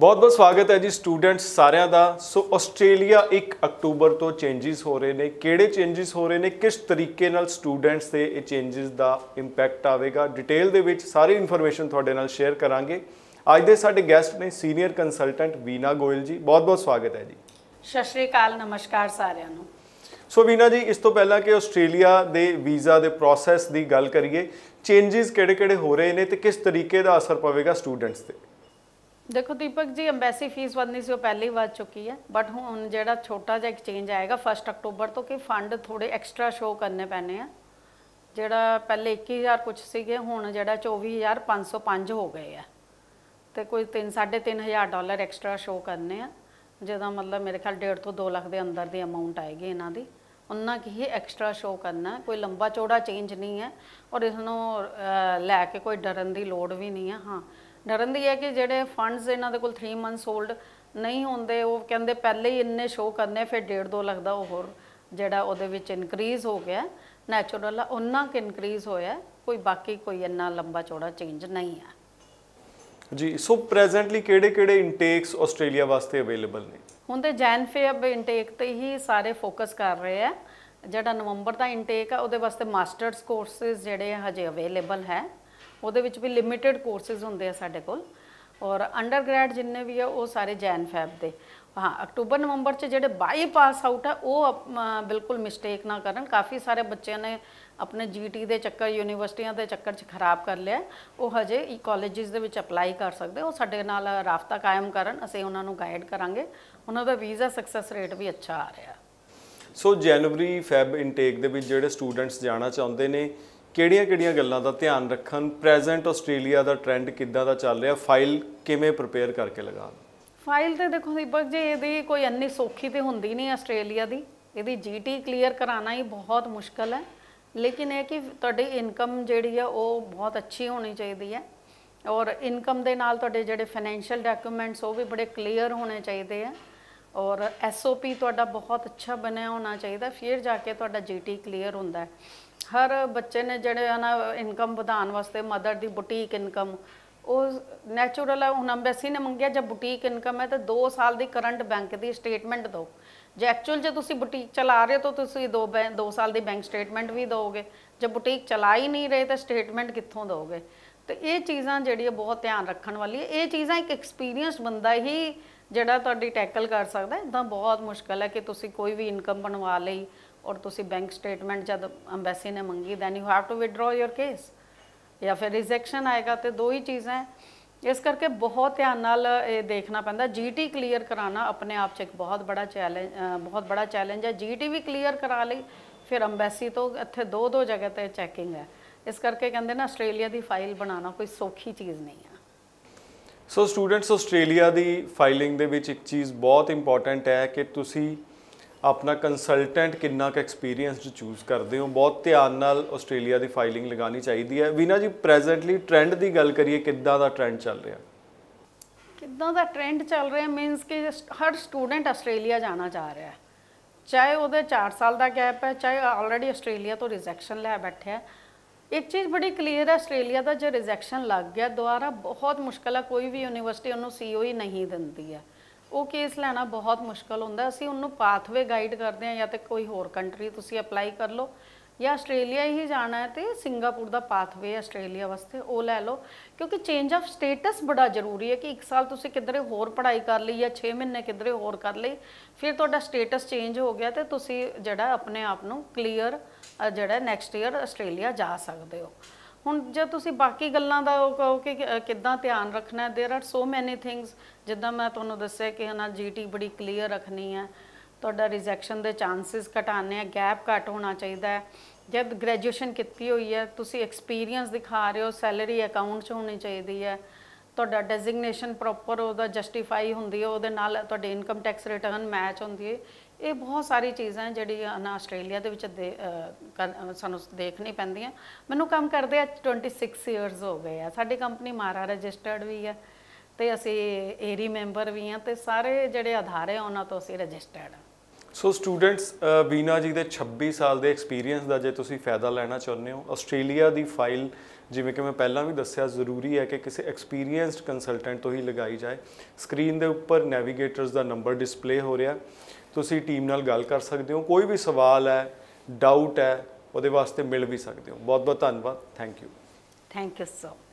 ਬਹੁਤ-ਬਹੁਤ ਸਵਾਗਤ ਹੈ ਜੀ ਸਟੂਡੈਂਟਸ ਸਾਰਿਆਂ ਦਾ ਸੋ ਆਸਟ੍ਰੇਲੀਆ 1 ਅਕਤੂਬਰ ਤੋਂ ਚੇਂਜਸ ਹੋ ਰਹੇ ਨੇ ਕਿਹੜੇ ਚੇਂਜਸ ਹੋ ਰਹੇ ਨੇ ਕਿਸ ਤਰੀਕੇ ਨਾਲ ਸਟੂਡੈਂਟਸ ਤੇ ਇਹ ਚੇਂਜਸ ਦਾ ਇੰਪੈਕਟ ਆਵੇਗਾ ਡਿਟੇਲ ਦੇ ਵਿੱਚ ਸਾਰੀ ਇਨਫੋਰਮੇਸ਼ਨ ਤੁਹਾਡੇ ਨਾਲ ਸ਼ੇਅਰ ਕਰਾਂਗੇ ਅੱਜ ਦੇ ਸਾਡੇ ਗੈਸਟ ਨੇ ਸੀਨੀਅਰ ਕੰਸਲਟੈਂਟ ਵੀਨਾ ਗੋਇਲ ਜੀ ਬਹੁਤ-ਬਹੁਤ ਸਵਾਗਤ ਹੈ ਜੀ ਸਤਿ ਸ਼੍ਰੀ ਅਕਾਲ ਨਮਸਕਾਰ ਸਾਰਿਆਂ ਨੂੰ ਸੋ ਵੀਨਾ ਜੀ ਇਸ ਤੋਂ ਪਹਿਲਾਂ ਕਿ ਆਸਟ੍ਰੇਲੀਆ ਦੇ ਵੀਜ਼ਾ ਦੇ ਪ੍ਰੋਸੈਸ ਦੀ ਗੱਲ ਕਰੀਏ ਚੇਂਜਸ ਕਿਹੜੇ-ਕਿਹੜੇ ਹੋ ਰਹੇ ਨੇ ਤੇ ਕਿਸ ਤਰੀਕੇ ਦਾ ਅਸਰ ਪਵੇਗਾ ਸਟੂਡੈਂਟਸ ਤੇ ਦੇਖੋ ਦੀਪਕ ਜੀ ਐਮਬੈਸੀ ਫੀਸ ਵਧਨੀ ਸੀ ਉਹ ਪਹਿਲੇ ਹੀ ਵਧ ਚੁੱਕੀ ਹੈ ਬਟ ਹੁਣ ਜਿਹੜਾ ਛੋਟਾ ਜਿਹਾ ਐਕਸਚੇਂਜ ਆਏਗਾ 1 ਅਕਤੂਬਰ ਤੋਂ ਕਿ ਫੰਡ ਥੋੜੇ ਐਕਸਟਰਾ ਸ਼ੋ ਕਰਨੇ ਪੈਣੇ ਆ ਜਿਹੜਾ ਪਹਿਲੇ 21000 ਕੁਝ ਸੀਗੇ ਹੁਣ ਜਿਹੜਾ 24505 ਹੋ ਗਏ ਆ ਤੇ ਕੋਈ 3 3500 ਡਾਲਰ ਐਕਸਟਰਾ ਸ਼ੋ ਕਰਨੇ ਆ ਜਿਹਦਾ ਮਤਲਬ ਮੇਰੇ ਖਿਆਲ 1.5 ਤੋਂ 2 ਲੱਖ ਦੇ ਅੰਦਰ ਦੀ ਅਮਾਉਂਟ ਆਏਗੀ ਇਹਨਾਂ ਦੀ ਉਹਨਾਂ ਕੀ ਹੀ ਐਕਸਟਰਾ ਸ਼ੋ ਕਰਨਾ ਕੋਈ ਲੰਬਾ ਚੌੜਾ ਚੇਂਜ ਨਹੀਂ ਹੈ ਔਰ ਇਸ ਨੂੰ ਲੈ ਕੇ ਕੋਈ ਡਰਨ ਦੀ ਲੋੜ ਵੀ ਨਹੀਂ ਹੈ ਹਾਂ ਡਰਨ ਦੀ ਹੈ ਕਿ ਜਿਹੜੇ ਫੰਡਸ ਇਹਨਾਂ ਦੇ ਕੋਲ 3 ਮੰਥਸ 올ਡ ਨਹੀਂ ਹੁੰਦੇ ਉਹ ਕਹਿੰਦੇ ਪਹਿਲੇ ਹੀ ਇੰਨੇ ਸ਼ੋ ਕਰਨੇ ਫਿਰ 1.5 2 ਲੱਗਦਾ ਉਹ ਹੋਰ ਜਿਹੜਾ ਉਹਦੇ ਵਿੱਚ ਇਨਕਰੀਜ਼ ਹੋ ਗਿਆ ਨੈਚੁਰਲ ਉਹਨਾਂ ਕਿ ਇਨਕਰੀਜ਼ ਹੋਇਆ ਕੋਈ ਬਾਕੀ ਕੋਈ ਇੰਨਾ ਲੰਬਾ ਚੌੜਾ ਚੇਂਜ ਨਹੀਂ ਆ ਜੀ ਸੋ ਪ੍ਰੈਜ਼ੈਂਟਲੀ ਕਿਹੜੇ-ਕਿਹੜੇ ਇਨਟੇਕਸ ਆਸਟ੍ਰੇਲੀਆ ਵਾਸਤੇ ਅਵੇਲੇਬਲ ਨੇ ਹੁਣ ਤੇ ਜੈਨਫੇ ਫੇਬ ਇਨਟੇਕ ਤੇ ਹੀ ਸਾਰੇ ਫੋਕਸ ਕਰ ਰਹੇ ਆ ਜਿਹੜਾ ਨਵੰਬਰ ਦਾ ਇਨਟੇਕ ਆ ਉਹਦੇ ਵਾਸਤੇ ਮਾਸਟਰਸ ਕੋਰਸਸ ਜਿਹੜੇ ਹਜੇ ਅਵੇਲੇਬਲ ਹੈ ਉਹਦੇ ਵਿੱਚ ਵੀ ਲਿਮਿਟਿਡ ਕੋਰਸਸ ਹੁੰਦੇ ਆ ਸਾਡੇ ਕੋਲ ਔਰ ਅੰਡਰਗ੍ਰੈਡ ਜਿੰਨੇ ਵੀ ਆ ਉਹ ਸਾਰੇ ਜੈਨ ਫੈਬ ਦੇ ਹਾਂ ਅਕਤੂਬਰ ਨਵੰਬਰ ਚ ਜਿਹੜੇ ਬਾਈ ਪਾਸ ਆਊਟ ਆ ਉਹ ਬਿਲਕੁਲ ਮਿਸਟੇਕ ਨਾ ਕਰਨ ਕਾਫੀ ਸਾਰੇ ਬੱਚਿਆਂ ਨੇ ਆਪਣੇ ਜੀਟੀ ਦੇ ਚੱਕਰ ਯੂਨੀਵਰਸਿਟੀਆਂ ਦੇ ਚੱਕਰ ਚ ਖਰਾਬ ਕਰ ਲਿਆ ਉਹ ਹਜੇ ਈ ਕਾਲਜਿਸ ਦੇ ਵਿੱਚ ਅਪਲਾਈ ਕਰ ਸਕਦੇ ਉਹ ਸਾਡੇ ਨਾਲ ਰਾਫਤਾ ਕਾਇਮ ਕਰਨ ਅਸੀਂ ਉਹਨਾਂ ਨੂੰ ਗਾਈਡ ਕਰਾਂਗੇ ਉਹਨਾਂ ਦਾ ਵੀਜ਼ਾ ਸਕਸੈਸ ਰੇਟ ਵੀ ਅੱਛਾ ਆ ਰਿਹਾ ਸੋ ਜਨਵਰੀ ਫੈਬ ਇਨਟੇਕ ਦੇ ਵਿੱਚ ਜਿਹੜੇ ਸਟੂਡੈਂਟਸ ਜਾਣਾ ਚਾਹੁੰਦੇ ਨੇ ਕਿਹੜੀਆਂ-ਕਿਹੜੀਆਂ ਗੱਲਾਂ ਦਾ ਧਿਆਨ ਰੱਖਣ ਪ੍ਰੈਜ਼ੈਂਟ ਆਸਟ੍ਰੇਲੀਆ ਦਾ ਟ੍ਰੈਂਡ ਕਿੱਦਾਂ ਦਾ ਚੱਲ ਰਿਹਾ ਫਾਈਲ ਕਿਵੇਂ ਪ੍ਰਿਪੇਅਰ ਕਰਕੇ ਲਗਾ ਫਾਈਲ ਤੇ ਦੇਖੋ ਦੀਪਕ ਜੀ ਇਹਦੀ ਕੋਈ ਇੰਨੀ ਸੌਖੀ ਤੇ ਹੁੰਦੀ ਨਹੀਂ ਆਸਟ੍ਰੇਲੀਆ ਦੀ ਇਹਦੀ ਜੀਟੀ ਕਲੀਅਰ ਕਰਾਣਾ ਹੀ ਬਹੁਤ ਮੁਸ਼ਕਲ ਹੈ ਲੇਕਿਨ ਇਹ ਕਿ ਤੁਹਾਡੀ ਇਨਕਮ ਜਿਹੜੀ ਆ ਉਹ ਬਹੁਤ ਅੱਛੀ ਹੋਣੀ ਚਾਹੀਦੀ ਹੈ ਔਰ ਇਨਕਮ ਦੇ ਨਾਲ ਤੁਹਾਡੇ ਜਿਹੜੇ ਫਾਈਨੈਂਸ਼ੀਅਲ ਡਾਕੂਮੈਂਟਸ ਉਹ ਵੀ ਬੜੇ ਕਲੀਅਰ ਹੋਣੇ ਚਾਹੀਦੇ ਆ ਔਰ ਐਸਓਪੀ ਤੁਹਾਡਾ ਬਹੁਤ ਅੱਛਾ ਬਣਿਆ ਹੋਣਾ ਚਾਹੀਦਾ ਫਿਰ ਜਾ ਕੇ ਤੁਹਾਡਾ ਜੀਟੀ ਕਲੀਅਰ ਹੁੰਦਾ ਹੈ ਹਰ ਬੱਚੇ ਨੇ ਜਿਹੜੇ ਨਾ ਇਨਕਮ ਵਧਾਉਣ ਵਾਸਤੇ ਮਦਰ ਦੀ ਬੁਟੀਕ ਇਨਕਮ ਉਹ ਨੇਚਰਲ ਹੈ ਹੁਣ ਬੈਸੀ ਨੇ ਮੰਗਿਆ ਜੇ ਬੁਟੀਕ ਇਨਕਮ ਹੈ ਤਾਂ 2 ਸਾਲ ਦੀ ਕਰੰਟ ਬੈਂਕ ਦੀ ਸਟੇਟਮੈਂਟ ਦਿਓ ਜੇ ਐਕਚੁਅਲ ਜੇ ਤੁਸੀਂ ਬੁਟੀਕ ਚਲਾ ਰਹੇ ਹੋ ਤਾਂ ਤੁਸੀਂ 2 2 ਸਾਲ ਦੀ ਬੈਂਕ ਸਟੇਟਮੈਂਟ ਵੀ ਦਿਓਗੇ ਜੇ ਬੁਟੀਕ ਚਲਾ ਹੀ ਨਹੀਂ ਰਹੇ ਤਾਂ ਸਟੇਟਮੈਂਟ ਕਿੱਥੋਂ ਦਿਓਗੇ ਤੇ ਇਹ ਚੀਜ਼ਾਂ ਜਿਹੜੀ ਬਹੁਤ ਧਿਆਨ ਰੱਖਣ ਵਾਲੀ ਹੈ ਇਹ ਚੀਜ਼ਾਂ ਇੱਕ ਐਕਸਪੀਰੀਅੰਸ ਬੰਦਾ ਹੀ ਜਿਹੜਾ ਤੁਹਾਡੀ ਟੈਕਲ ਕਰ ਸਕਦਾ ਇਦਾਂ ਬਹੁਤ ਮੁਸ਼ਕਲ ਹੈ ਕਿ ਤੁਸੀਂ ਕੋਈ ਵੀ ਇਨਕਮ ਬਣਵਾ ਲਈ ਔਰ ਤੁਸੀਂ ਬੈਂਕ ਸਟੇਟਮੈਂਟ ਜਦ ਐਮਬੈਸੀ ਨੇ ਮੰਗੀ then you have to withdraw your case ਜਾਂ ਫਿਰ ਰਿਜੈਕਸ਼ਨ ਆਏਗਾ ਤੇ ਦੋ ਹੀ ਚੀਜ਼ਾਂ ਇਸ ਕਰਕੇ ਬਹੁਤ ਧਿਆਨ ਨਾਲ ਇਹ ਦੇਖਣਾ ਪੈਂਦਾ ਜੀਟੀ ਕਲੀਅਰ ਕਰਾਣਾ ਆਪਣੇ ਆਪ 'ਚ ਇੱਕ ਬਹੁਤ ਬੜਾ ਚੈਲੰਜ ਬਹੁਤ ਬੜਾ ਚੈਲੰਜ ਹੈ ਜੀਟੀ ਵੀ ਕਲੀਅਰ ਕਰਾ ਲਈ ਫਿਰ ਐਮਬੈਸੀ ਤੋਂ ਇੱਥੇ ਦੋ ਦੋ ਜਗ੍ਹਾ ਤੇ ਚੈਕਿੰਗ ਹੈ ਇਸ ਕਰਕੇ ਕਹਿੰਦੇ ਨਾ ਆਸਟ੍ਰੇਲੀਆ ਦੀ ਫਾਈਲ ਬਣਾਉਣਾ ਕੋਈ ਸੌਖੀ ਚੀਜ਼ ਨਹੀਂ ਹੈ ਸੋ ਸਟੂਡੈਂਟਸ ਆਸਟ੍ਰੇਲੀਆ ਦੀ ਫਾਈਲਿੰਗ ਦੇ ਵਿੱਚ ਇੱਕ ਚੀਜ਼ ਬਹੁਤ ਇੰਪੋਰਟੈਂਟ ਹੈ ਕਿ ਤੁਸੀਂ ਆਪਣਾ ਕੰਸਲਟੈਂਟ ਕਿੰਨਾ ਕੁ ਐਕਸਪੀਰੀਅੰਸਡ ਚੂਜ਼ ਕਰਦੇ ਹੋ ਬਹੁਤ ਧਿਆਨ ਨਾਲ ਆਸਟ੍ਰੇਲੀਆ ਦੀ ਫਾਈਲਿੰਗ ਲਗਾਉਣੀ ਚਾਹੀਦੀ ਹੈ ਵੀਨਾ ਜੀ ਪ੍ਰੈਜ਼ੈਂਟਲੀ ਟ੍ਰੈਂਡ ਦੀ ਗੱਲ ਕਰੀਏ ਕਿੱਦਾਂ ਦਾ ਟ੍ਰੈਂਡ ਚੱਲ ਰਿਹਾ ਕਿੱਦਾਂ ਦਾ ਟ੍ਰੈਂਡ ਚੱਲ ਰਿਹਾ ਮੀਨਸ ਕਿ ਹਰ ਸਟੂਡੈਂਟ ਆਸਟ੍ਰੇਲੀਆ ਜਾਣਾ ਚਾਹ ਰਿਹਾ ਹੈ ਚਾਹੇ ਉਹਦੇ 4 ਸਾਲ ਦਾ ਗੈਪ ਹੈ ਚਾਹੇ ਆਲਰੇਡੀ ਆਸਟ੍ਰੇਲੀਆ ਤੋਂ ਰਿਜੈਕਸ਼ਨ ਲੈ ਬੈਠਿਆ ਇੱਕ ਚੀਜ਼ ਬੜੀ ਕਲੀਅਰ ਹੈ ਆਸਟ੍ਰੇਲੀਆ ਦਾ ਜੇ ਰਿਜੈਕਸ਼ਨ ਲੱਗ ਗਿਆ ਦੁਆਰਾ ਬਹੁਤ ਮੁਸ਼ਕਲ ਹੈ ਕੋਈ ਵੀ ਯੂਨੀਵਰਸਿਟੀ ਉਹਨੂੰ ਸੀਓ ਹੀ ਨਹੀਂ ਦਿੰਦੀ ਹੈ ਉਹ ਕੇਸ ਲੈਣਾ ਬਹੁਤ ਮੁਸ਼ਕਲ ਹੁੰਦਾ ਅਸੀਂ ਉਹਨੂੰ ਪਾਥਵੇ ਗਾਈਡ ਕਰਦੇ ਆ ਜਾਂ ਤੇ ਕੋਈ ਹੋਰ ਕੰਟਰੀ ਤੁਸੀਂ ਅਪਲਾਈ ਕਰ ਲਓ ਜਾਂ ਆਸਟ੍ਰੇਲੀਆ ਹੀ ਜਾਣਾ ਹੈ ਤੇ ਸਿੰਗਾਪੁਰ ਦਾ ਪਾਥਵੇ ਆਸਟ੍ਰੇਲੀਆ ਵਾਸਤੇ ਉਹ ਲੈ ਲਓ ਕਿਉਂਕਿ ਚੇਂਜ ਆਫ ਸਟੇਟਸ ਬੜਾ ਜ਼ਰੂਰੀ ਹੈ ਕਿ ਇੱਕ ਸਾਲ ਤੁਸੀਂ ਕਿਧਰੇ ਹੋਰ ਪੜ੍ਹਾਈ ਕਰ ਲਈ ਜਾਂ 6 ਮਹੀਨੇ ਕਿਧਰੇ ਹੋਰ ਕਰ ਲਈ ਫਿਰ ਤੁਹਾਡਾ ਸਟੇਟਸ ਚੇਂਜ ਹੋ ਗਿਆ ਤੇ ਤੁਸੀਂ ਜਿਹੜਾ ਆਪਣੇ ਆਪ ਨੂੰ ਕਲੀਅਰ ਜਿਹੜਾ ਨੈਕਸਟ ਈਅਰ ਆਸਟ੍ਰੇਲੀਆ ਜਾ ਸਕਦੇ ਹੋ ਹੁਣ ਜੇ ਤੁਸੀਂ ਬਾਕੀ ਗੱਲਾਂ ਦਾ ਉਹ ਕਹੋ ਕਿ ਕਿੱਦਾਂ ਧਿਆਨ ਰੱਖਣਾ देयर आर ਸੋ ਮੈਨੀ ਥਿੰਗਸ ਜਿੱਦਾਂ ਮੈਂ ਤੁਹਾਨੂੰ ਦੱਸਿਆ ਕਿ ਹਨਾ ਜੀਟੀ ਬੜੀ ਕਲੀਅਰ ਰੱਖਣੀ ਹੈ ਤੁਹਾਡਾ ਰਿਜੈਕਸ਼ਨ ਦੇ ਚਾਂਸਸ ਘਟਾਣੇ ਆ ਗੈਪ ਘਟ ਹੋਣਾ ਚਾਹੀਦਾ ਹੈ ਜਦ ਗ੍ਰੈਜੂਏਸ਼ਨ ਕੀਤੀ ਹੋਈ ਹੈ ਤੁਸੀਂ ਐਕਸਪੀਰੀਅੰਸ ਦਿਖਾ ਰਹੇ ਹੋ ਸੈਲਰੀ ਅਕਾਊਂਟ 'ਚ ਹੋਣੀ ਚਾਹੀਦੀ ਹੈ ਤੁਹਾਡਾ ਡੈਜ਼ਿਗਨੇਸ਼ਨ ਪ੍ਰੋਪਰ ਉਹਦਾ ਜਸਟੀਫਾਈ ਹੁੰਦੀ ਹੈ ਉਹਦੇ ਨਾਲ ਤੁਹਾਡੇ ਇਨਕਮ ਟੈਕਸ ਰਿਟਰਨ ਮੈਚ ਹੁੰਦੀ ਹੈ ਇਹ ਬਹੁਤ ਸਾਰੀ ਚੀਜ਼ਾਂ ਜਿਹੜੀਆਂ ਨਾ ਆਸਟ੍ਰੇਲੀਆ ਦੇ ਵਿੱਚ ਸਾਨੂੰ ਦੇਖਣੀ ਪੈਂਦੀਆਂ ਮੈਨੂੰ ਕੰਮ ਕਰਦੇ ਆ 26 ਇਅਰਸ ਹੋ ਗਏ ਆ ਸਾਡੀ ਕੰਪਨੀ ਮਾਰਾ ਰਜਿਸਟਰਡ ਵੀ ਆ ਤੇ ਅਸੀਂ ਏਰੀ ਮੈਂਬਰ e ਵੀ ਆ ਤੇ ਸਾਰੇ ਜਿਹੜੇ ਆਧਾਰੇ ਉਹਨਾਂ ਤੋਂ ਅਸੀਂ ਰਜਿਸਟਰਡ ਆ ਸੋ ਸਟੂਡੈਂਟਸ ਵੀਨਾ ਜੀ ਦੇ 26 ਸਾਲ ਦੇ ਐਕਸਪੀਰੀਅੰਸ ਦਾ ਜੇ ਤੁਸੀਂ ਫਾਇਦਾ ਲੈਣਾ ਚਾਹੁੰਦੇ ਹੋ ਆਸਟ੍ਰੇਲੀਆ ਦੀ ਫਾਈਲ ਜਿਵੇਂ ਕਿ ਮੈਂ ਪਹਿਲਾਂ ਵੀ ਦੱਸਿਆ ਜ਼ਰੂਰੀ ਹੈ ਕਿ ਕਿਸੇ ਐਕਸਪੀਰੀਅੰਸਡ ਕੰਸਲਟੈਂਟ ਤੋਂ ਹੀ ਲਗਾਈ ਜਾਏ ਸਕਰੀਨ ਦੇ ਉੱਪਰ ਨੈਵੀਗੇਟਰਸ ਦਾ ਨੰਬਰ ਡਿਸਪਲੇ ਹੋ ਰਿਹਾ ਤੁਸੀਂ ਟੀਮ ਨਾਲ ਗੱਲ ਕਰ ਸਕਦੇ ਹੋ ਕੋਈ ਵੀ ਸਵਾਲ ਹੈ ਡਾਊਟ ਹੈ ਉਹਦੇ ਵਾਸਤੇ ਮਿਲ ਵੀ ਸਕਦੇ ਹੋ ਬਹੁਤ ਬਹੁਤ ਧੰਨਵਾਦ thank you thank you so